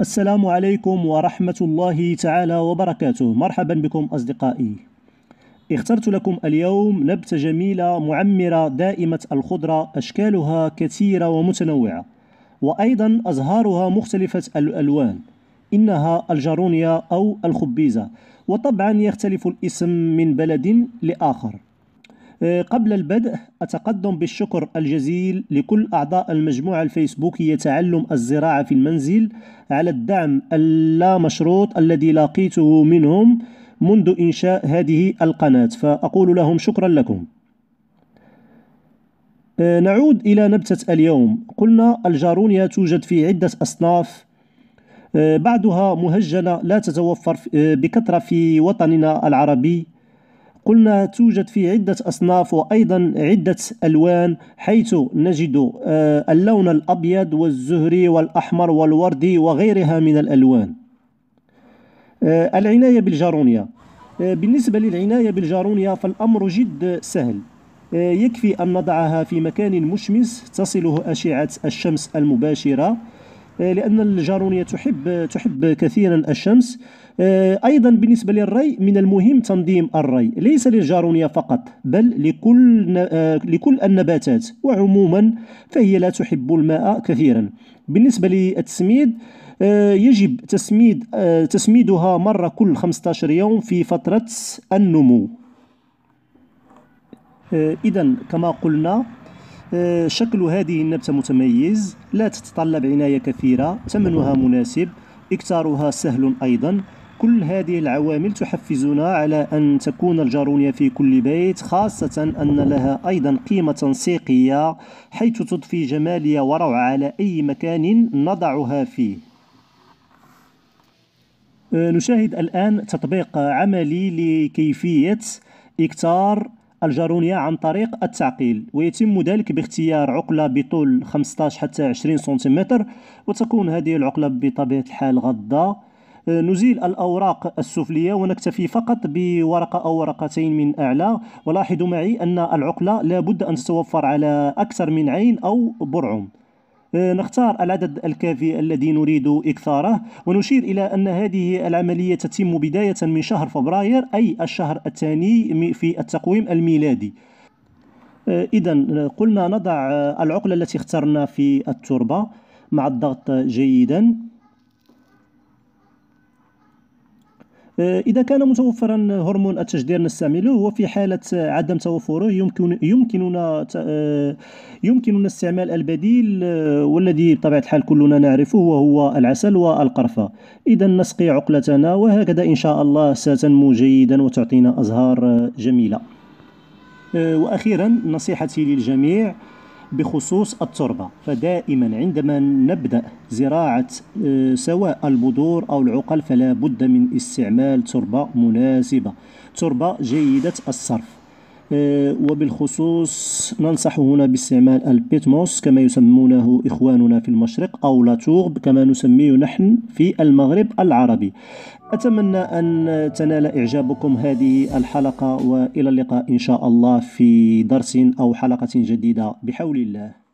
السلام عليكم ورحمة الله تعالى وبركاته مرحبا بكم أصدقائي اخترت لكم اليوم نبتة جميلة معمرة دائمة الخضرة أشكالها كثيرة ومتنوعة وأيضا أزهارها مختلفة الألوان إنها الجارونيا أو الخبيزة وطبعا يختلف الاسم من بلد لآخر آه، قبل البدء أتقدم بالشكر الجزيل لكل أعضاء المجموعة الفيسبوكية تعلم الزراعة في المنزل على الدعم اللامشروط الذي لاقيته منهم منذ إنشاء هذه القناة فأقول لهم شكرا لكم آه، نعود إلى نبتة اليوم قلنا الجارونيا توجد في عدة أصناف آه، بعضها مهجنة لا تتوفر بكثرة في وطننا العربي قلنا توجد في عدة أصناف وأيضا عدة ألوان حيث نجد آه، اللون الأبيض والزهري والأحمر والوردي وغيرها من الألوان آه، العناية بالجارونيا آه، بالنسبة للعناية بالجارونيا فالأمر جد سهل يكفي أن نضعها في مكان مشمس تصله أشعة الشمس المباشرة لأن الجارونية تحب تحب كثيرا الشمس آه، أيضا بالنسبة للري من المهم تنظيم الري ليس للجارونيا فقط بل لكل, آه، لكل النباتات وعموما فهي لا تحب الماء كثيرا بالنسبة للتسميد آه، يجب تسميد تسميدها مرة كل 15 يوم في فترة النمو إذا كما قلنا شكل هذه النبتة متميز لا تتطلب عناية كثيرة ثمنها مناسب إكثارها سهل أيضا كل هذه العوامل تحفزنا على أن تكون الجارونية في كل بيت خاصة أن لها أيضا قيمة تنسيقية حيث تضفي جمالية وروعة على أي مكان نضعها فيه أه، نشاهد الآن تطبيق عملي لكيفية إكتار الجارونية عن طريق التعقيل ويتم ذلك باختيار عقلة بطول 15 حتى 20 سنتيمتر وتكون هذه العقلة بطبيعة الحال غضة نزيل الأوراق السفلية ونكتفي فقط بورقة أو ورقتين من أعلى ولاحظوا معي أن العقلة لابد أن تتوفر على أكثر من عين أو برعم آه، نختار العدد الكافي الذي نريد إكثاره ونشير إلى أن هذه العملية تتم بداية من شهر فبراير أي الشهر الثاني في التقويم الميلادي آه، إذا قلنا نضع العقلة التي اخترنا في التربة مع الضغط جيداً آه، إذا كان متوفرا هرمون التجدير نستعمله وفي حالة عدم توفره يمكن يمكننا آه، يمكننا استعمال البديل آه، والذي بطبيعة الحال كلنا نعرفه وهو العسل والقرفة إذا نسقي عقلتنا وهكذا إن شاء الله ستنمو جيدا وتعطينا أزهار جميلة وأخيرا نصيحتي للجميع بخصوص التربة فدائما عندما نبدأ زراعة آه، سواء البذور أو العقل فلا بد من استعمال تربة مناسبة تربة جيدة الصرف آه، وبالخصوص ننصح هنا باستعمال البيتموس كما يسمونه إخواننا في المشرق أو لاتورب كما نسميه نحن في المغرب العربي أتمنى أن تنال إعجابكم هذه الحلقة وإلى اللقاء إن شاء الله في درس أو حلقة جديدة بحول الله